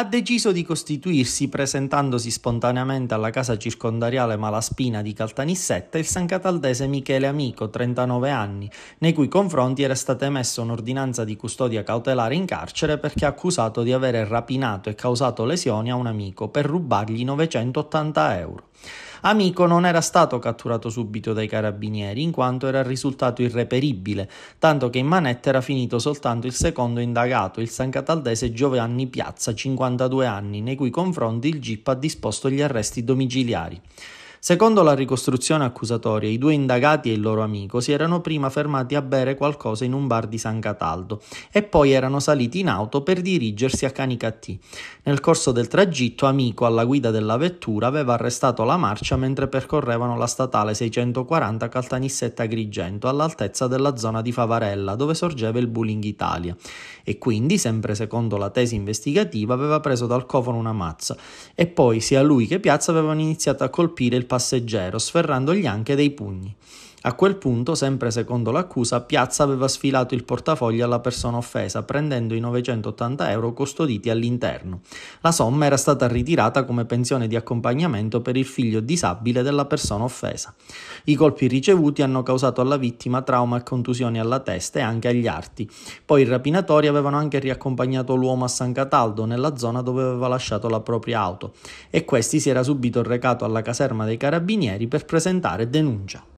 ha deciso di costituirsi presentandosi spontaneamente alla casa circondariale Malaspina di Caltanissetta il San Cataldese Michele Amico, 39 anni, nei cui confronti era stata emessa un'ordinanza di custodia cautelare in carcere perché accusato di aver rapinato e causato lesioni a un amico per rubargli 980 euro. Amico non era stato catturato subito dai carabinieri in quanto era risultato irreperibile, tanto che in manetta era finito soltanto il secondo indagato, il San Cataldese Giovanni Piazza, 52 anni, nei cui confronti il GIP ha disposto gli arresti domiciliari. Secondo la ricostruzione accusatoria, i due indagati e il loro amico si erano prima fermati a bere qualcosa in un bar di San Cataldo e poi erano saliti in auto per dirigersi a Canicattì. Nel corso del tragitto, Amico, alla guida della vettura, aveva arrestato la marcia mentre percorrevano la statale 640 Caltanissetta Agrigento all'altezza della zona di Favarella, dove sorgeva il Bullying Italia, e quindi, sempre secondo la tesi investigativa, aveva preso dal cofano una mazza e poi sia lui che Piazza avevano iniziato a colpire il passeggero, sferrandogli anche dei pugni. A quel punto, sempre secondo l'accusa, Piazza aveva sfilato il portafoglio alla persona offesa, prendendo i 980 euro custoditi all'interno. La somma era stata ritirata come pensione di accompagnamento per il figlio disabile della persona offesa. I colpi ricevuti hanno causato alla vittima trauma e contusioni alla testa e anche agli arti. Poi i rapinatori avevano anche riaccompagnato l'uomo a San Cataldo, nella zona dove aveva lasciato la propria auto, e questi si era subito recato alla caserma dei carabinieri per presentare denuncia.